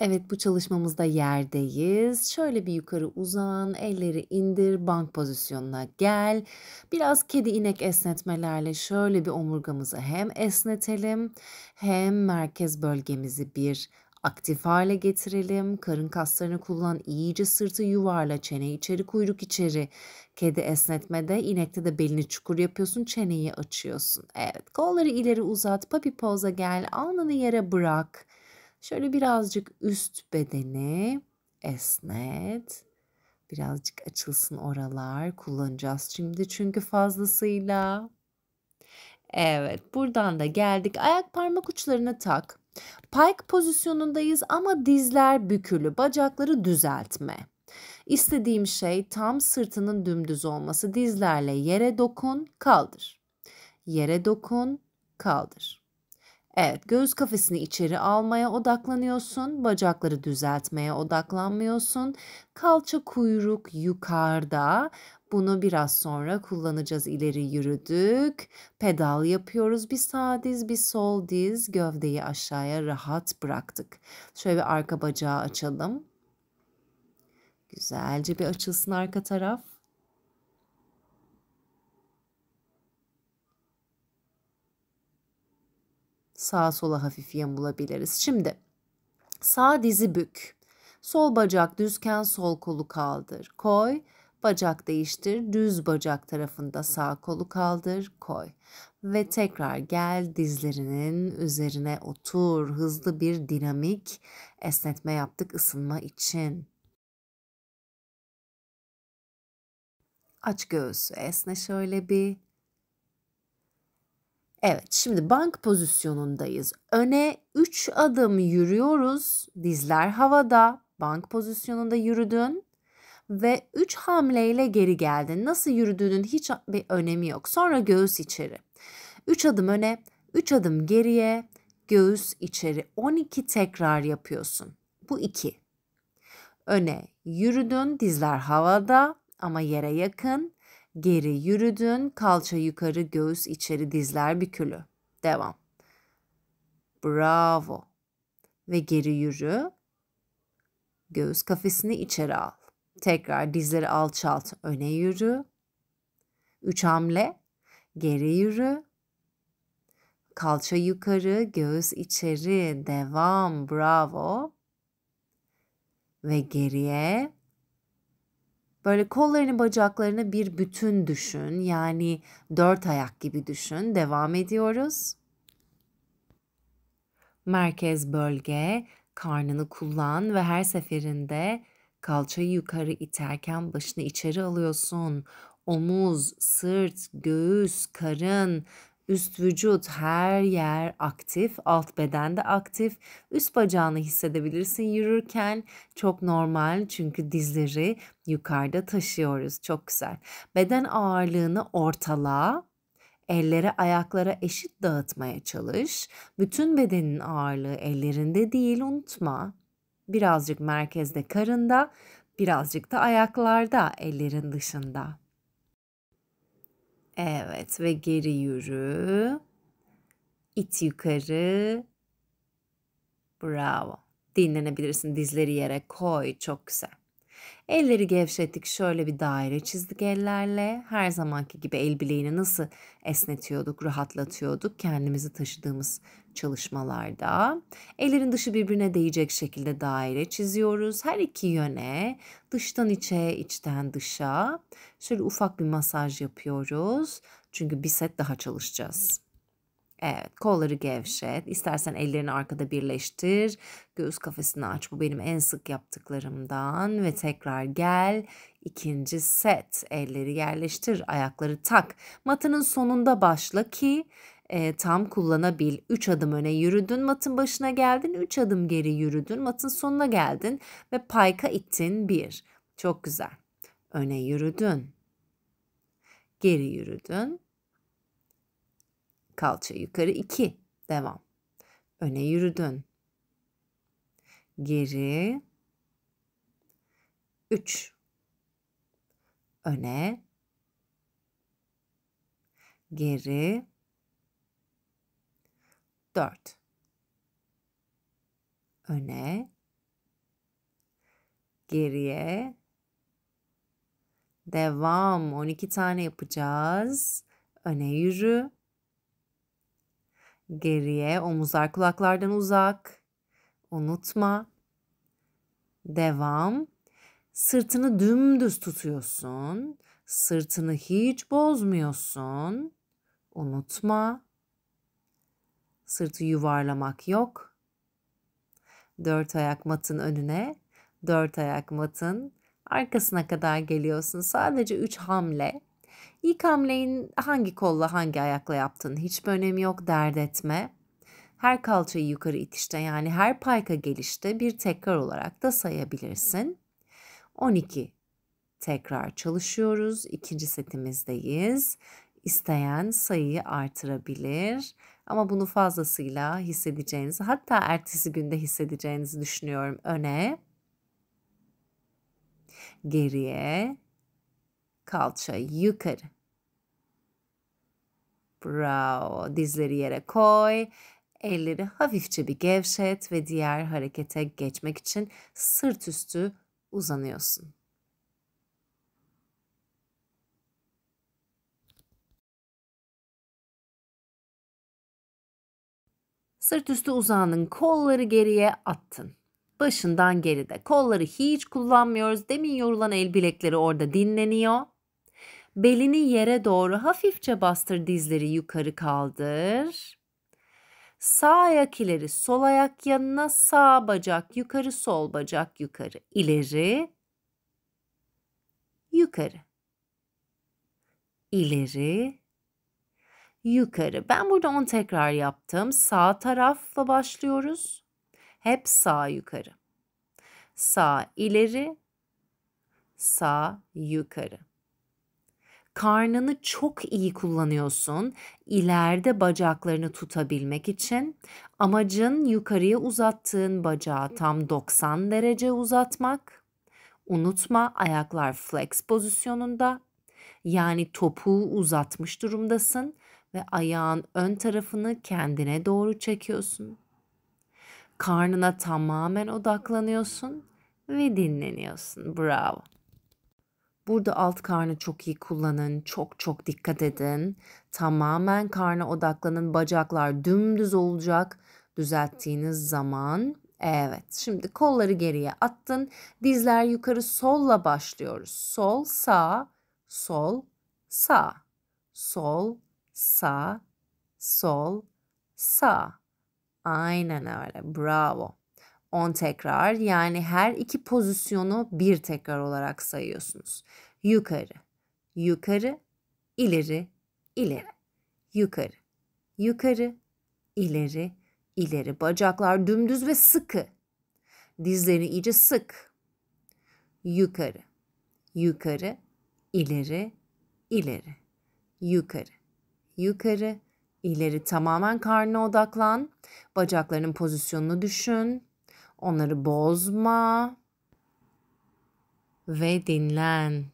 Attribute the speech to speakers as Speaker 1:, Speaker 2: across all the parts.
Speaker 1: Evet bu çalışmamızda yerdeyiz. Şöyle bir yukarı uzan, elleri indir, bank pozisyonuna gel. Biraz kedi inek esnetmelerle şöyle bir omurgamızı hem esnetelim hem merkez bölgemizi bir aktif hale getirelim. Karın kaslarını kullan, iyice sırtı yuvarla, çene içeri, kuyruk içeri. Kedi esnetmede, inekte de belini çukur yapıyorsun, çeneyi açıyorsun. Evet, kolları ileri uzat, papi poza gel, alnını yere bırak. Şöyle birazcık üst bedeni esnet. Birazcık açılsın oralar kullanacağız şimdi çünkü fazlasıyla. Evet buradan da geldik. Ayak parmak uçlarını tak. Pike pozisyonundayız ama dizler bükülü, bacakları düzeltme. İstediğim şey tam sırtının dümdüz olması. Dizlerle yere dokun, kaldır. Yere dokun, kaldır. Evet göğüs kafesini içeri almaya odaklanıyorsun. Bacakları düzeltmeye odaklanmıyorsun. Kalça kuyruk yukarıda. Bunu biraz sonra kullanacağız. İleri yürüdük. Pedal yapıyoruz. Bir sağ diz, bir sol diz. Gövdeyi aşağıya rahat bıraktık. Şöyle bir arka bacağı açalım. Güzelce bir açılsın arka taraf. sağa sola hafif yem bulabiliriz. Şimdi sağ dizi bük. Sol bacak düzken sol kolu kaldır. Koy. Bacak değiştir. Düz bacak tarafında sağ kolu kaldır. Koy. Ve tekrar gel dizlerinin üzerine otur. Hızlı bir dinamik esnetme yaptık ısınma için. Aç göğsü esne şöyle bir. Evet şimdi bank pozisyonundayız. Öne 3 adım yürüyoruz. Dizler havada. Bank pozisyonunda yürüdün ve 3 hamleyle geri geldin. Nasıl yürüdüğünün hiç bir önemi yok. Sonra göğüs içeri. 3 adım öne, 3 adım geriye, göğüs içeri. 12 tekrar yapıyorsun. Bu 2. Öne yürüdün, dizler havada ama yere yakın. Geri yürüdün, kalça yukarı, göğüs içeri, dizler bükülü. Devam. Bravo. Ve geri yürü. Göğüs kafesini içeri al. Tekrar dizleri alçalt, öne yürü. Üç hamle. Geri yürü. Kalça yukarı, göğüs içeri. Devam. Bravo. Ve geriye Böyle kollarını bacaklarını bir bütün düşün. Yani dört ayak gibi düşün. Devam ediyoruz. Merkez bölge, karnını kullan ve her seferinde kalçayı yukarı iterken başını içeri alıyorsun. Omuz, sırt, göğüs, karın Üst vücut her yer aktif, alt beden de aktif. Üst bacağını hissedebilirsin yürürken. Çok normal çünkü dizleri yukarıda taşıyoruz. Çok güzel. Beden ağırlığını ortalığa Ellere ayaklara eşit dağıtmaya çalış. Bütün bedenin ağırlığı ellerinde değil unutma. Birazcık merkezde karında, birazcık da ayaklarda ellerin dışında. Evet ve geri yürü. İt yukarı. Bravo. Dinlenebilirsin. Dizleri yere koy. Çok güzel. Elleri gevşettik şöyle bir daire çizdik ellerle. Her zamanki gibi el bileğini nasıl esnetiyorduk, rahatlatıyorduk kendimizi taşıdığımız çalışmalarda. Ellerin dışı birbirine değecek şekilde daire çiziyoruz. Her iki yöne, dıştan içe, içten dışa. Şöyle ufak bir masaj yapıyoruz. Çünkü bir set daha çalışacağız. Evet kolları gevşet. İstersen ellerini arkada birleştir. Göğüs kafesini aç. Bu benim en sık yaptıklarımdan. Ve tekrar gel. İkinci set. Elleri yerleştir. Ayakları tak. Matının sonunda başla ki e, tam kullanabil. Üç adım öne yürüdün matın başına geldin. Üç adım geri yürüdün matın sonuna geldin. Ve payka ittin bir. Çok güzel. Öne yürüdün. Geri yürüdün Kalça yukarı 2. Devam. Öne yürüdün. Geri 3. Öne geri 4. Öne geriye devam 12 tane yapacağız. Öne yürü. Geriye omuzlar kulaklardan uzak. Unutma. Devam. Sırtını dümdüz tutuyorsun. Sırtını hiç bozmuyorsun. Unutma. Sırtı yuvarlamak yok. Dört ayak matın önüne, dört ayak matın arkasına kadar geliyorsun. Sadece üç hamle. İlk hamleyin hangi kolla hangi ayakla yaptığın hiçbir önemi yok dert etme. Her kalçayı yukarı itişte yani her payka gelişte bir tekrar olarak da sayabilirsin. 12 tekrar çalışıyoruz. İkinci setimizdeyiz. İsteyen sayıyı artırabilir. Ama bunu fazlasıyla hissedeceğinizi hatta ertesi günde hissedeceğinizi düşünüyorum öne. Geriye Kalça yukarı. Bravo. Dizleri yere koy. Elleri hafifçe bir gevşet ve diğer harekete geçmek için sırt üstü uzanıyorsun. Sırt üstü uzandın, kolları geriye attın. Başından geride. Kolları hiç kullanmıyoruz. Demin yorulan el bilekleri orada dinleniyor. Belini yere doğru hafifçe bastır, dizleri yukarı kaldır. Sağ ayak ileri, sol ayak yanına, sağ bacak yukarı, sol bacak yukarı, ileri, yukarı, ileri, yukarı. Ben burada 10 tekrar yaptım. Sağ tarafla başlıyoruz. Hep sağ yukarı. Sağ ileri, sağ yukarı karnını çok iyi kullanıyorsun ileride bacaklarını tutabilmek için. Amacın yukarıya uzattığın bacağı tam 90 derece uzatmak. Unutma ayaklar flex pozisyonunda yani topuğu uzatmış durumdasın ve ayağın ön tarafını kendine doğru çekiyorsun. Karnına tamamen odaklanıyorsun ve dinleniyorsun. Bravo. Burada alt karnı çok iyi kullanın. Çok çok dikkat edin. Tamamen karna odaklanın. Bacaklar dümdüz olacak düzelttiğiniz zaman. Evet şimdi kolları geriye attın. Dizler yukarı solla başlıyoruz. Sol sağ sol sağ sol sağ sol sağ. Aynen öyle bravo. 10 tekrar yani her iki pozisyonu bir tekrar olarak sayıyorsunuz. Yukarı, yukarı, ileri, ileri, yukarı, yukarı, ileri, ileri. Bacaklar dümdüz ve sıkı. Dizlerini iyice sık. Yukarı, yukarı, ileri, ileri, yukarı, yukarı, ileri. Tamamen karnına odaklan. Bacakların pozisyonunu düşün. Onları bozma ve dinlen.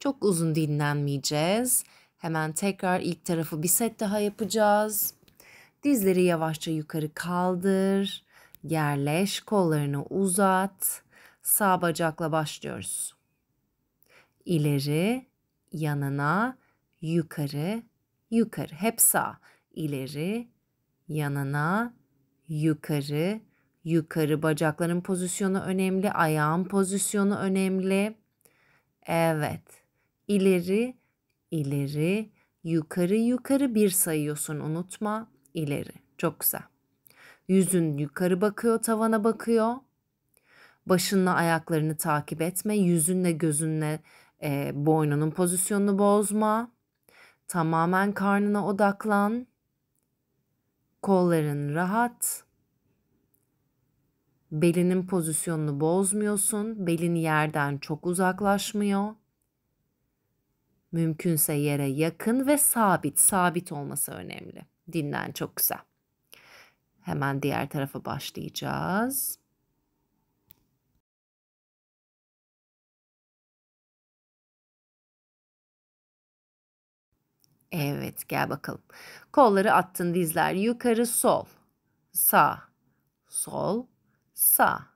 Speaker 1: Çok uzun dinlenmeyeceğiz. Hemen tekrar ilk tarafı bir set daha yapacağız. Dizleri yavaşça yukarı kaldır. Yerleş, kollarını uzat. Sağ bacakla başlıyoruz. İleri, yanına, yukarı, yukarı. Hep sağ. İleri, yanına, yukarı, Yukarı bacakların pozisyonu önemli. Ayağın pozisyonu önemli. Evet. İleri, ileri, yukarı, yukarı bir sayıyorsun unutma. İleri. Çok güzel. Yüzün yukarı bakıyor, tavana bakıyor. Başınla ayaklarını takip etme. Yüzünle, gözünle e, boynunun pozisyonunu bozma. Tamamen karnına odaklan. Kolların rahat. Belinin pozisyonunu bozmuyorsun. Belin yerden çok uzaklaşmıyor. Mümkünse yere yakın ve sabit. Sabit olması önemli. Dinlen çok güzel. Hemen diğer tarafa başlayacağız. Evet gel bakalım. Kolları attın dizler yukarı sol. Sağ. Sol. Sağ.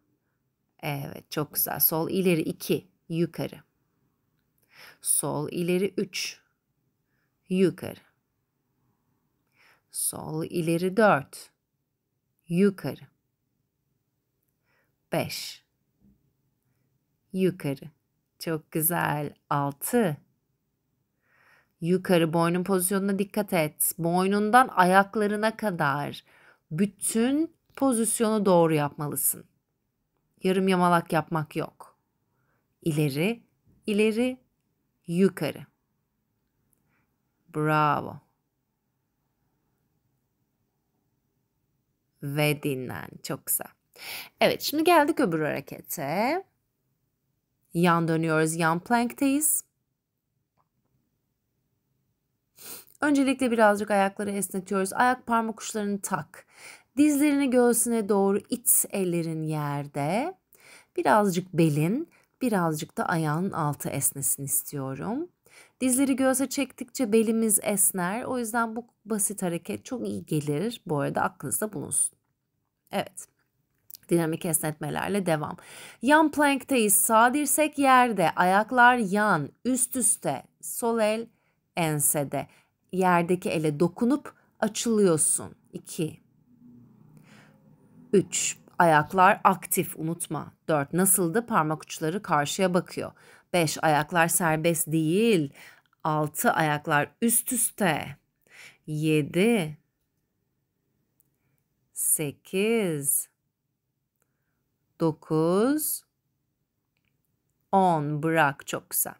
Speaker 1: Evet çok güzel. Sol ileri 2. Yukarı. Sol ileri 3. Yukarı. Sol ileri 4. Yukarı. 5. Yukarı. Çok güzel. 6. Yukarı boynun pozisyonuna dikkat et. Boynundan ayaklarına kadar bütün Pozisyonu doğru yapmalısın. Yarım yamalak yapmak yok. İleri, ileri, yukarı. Bravo. Ve dinlen. Çok güzel. Evet şimdi geldik öbür harekete. Yan dönüyoruz. Yan plank'teyiz. Öncelikle birazcık ayakları esnetiyoruz. Ayak parmak uçlarını tak. Dizlerini göğsüne doğru it, ellerin yerde. Birazcık belin, birazcık da ayağın altı esnesin istiyorum. Dizleri göğse çektikçe belimiz esner. O yüzden bu basit hareket çok iyi gelir. Bu arada aklınızda bulunsun. Evet. Dinamik esnetmelerle devam. Yan plankteyiz. Sağ dirsek yerde. Ayaklar yan, üst üste. Sol el ensede. Yerdeki ele dokunup açılıyorsun. 2 3. Ayaklar aktif unutma. 4. Nasıldı? Parmak uçları karşıya bakıyor. 5. Ayaklar serbest değil. 6. Ayaklar üst üste. 7. 8. 9. 10. Bırak çok güzel.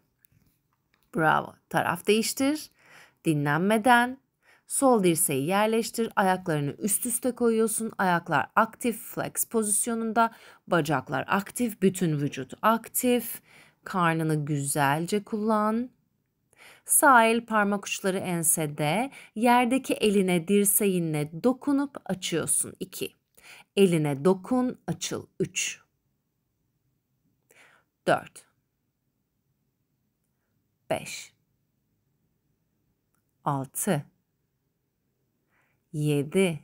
Speaker 1: Bravo. Taraf değiştir. Dinlenmeden Sol dirseği yerleştir. Ayaklarını üst üste koyuyorsun. Ayaklar aktif flex pozisyonunda. Bacaklar aktif. Bütün vücut aktif. Karnını güzelce kullan. Sağ el parmak uçları ensede. Yerdeki eline dirseğinle dokunup açıyorsun. 2. Eline dokun açıl. 3. 4. 5. 6 yedi,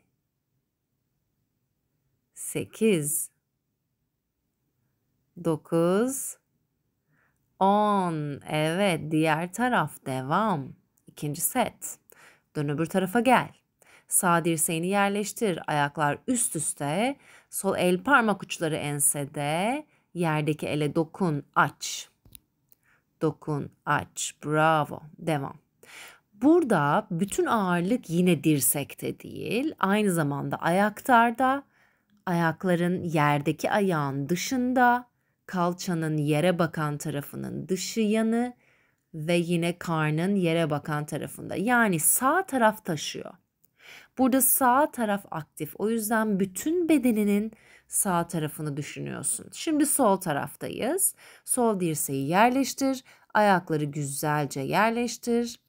Speaker 1: sekiz, dokuz, on. Evet, diğer taraf devam. İkinci set. Dön öbür tarafa gel. Sağ dirseğini yerleştir. Ayaklar üst üste. Sol el parmak uçları ensede. Yerdeki ele dokun, aç. Dokun, aç. Bravo. Devam. Burada bütün ağırlık yine dirsekte değil, aynı zamanda ayaklarda, ayakların yerdeki ayağın dışında, kalçanın yere bakan tarafının dışı yanı ve yine karnın yere bakan tarafında. Yani sağ taraf taşıyor. Burada sağ taraf aktif. O yüzden bütün bedeninin sağ tarafını düşünüyorsun. Şimdi sol taraftayız. Sol dirseği yerleştir. Ayakları güzelce yerleştir.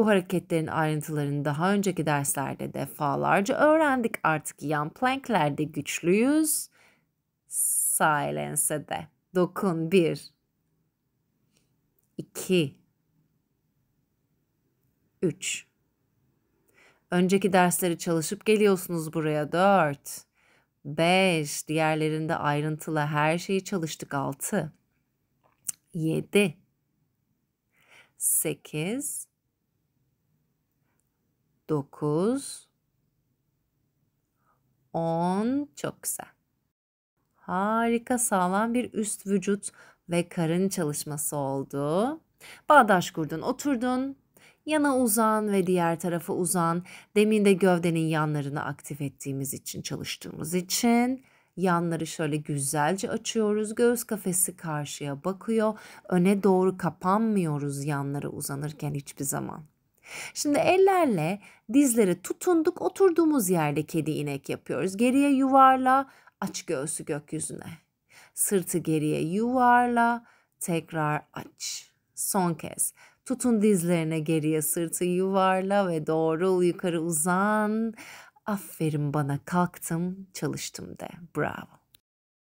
Speaker 1: Bu hareketlerin ayrıntılarını daha önceki derslerde defalarca öğrendik. Artık yan planklerde güçlüyüz. Silence de. Dokun bir. İki. Üç. Önceki dersleri çalışıp geliyorsunuz buraya. Dört. Beş. Diğerlerinde ayrıntılı her şeyi çalıştık. Altı. Yedi. Sekiz. 9 10 çok güzel. Harika sağlam bir üst vücut ve karın çalışması oldu. Bağdaş kurdun, oturdun. Yana uzan ve diğer tarafa uzan. Demin de gövdenin yanlarını aktif ettiğimiz için, çalıştığımız için yanları şöyle güzelce açıyoruz. Göğüs kafesi karşıya bakıyor. Öne doğru kapanmıyoruz yanları uzanırken hiçbir zaman. Şimdi ellerle dizleri tutunduk oturduğumuz yerde kedi inek yapıyoruz. Geriye yuvarla aç göğsü gökyüzüne. Sırtı geriye yuvarla tekrar aç. Son kez tutun dizlerine geriye sırtı yuvarla ve doğru yukarı uzan. Aferin bana kalktım çalıştım de bravo.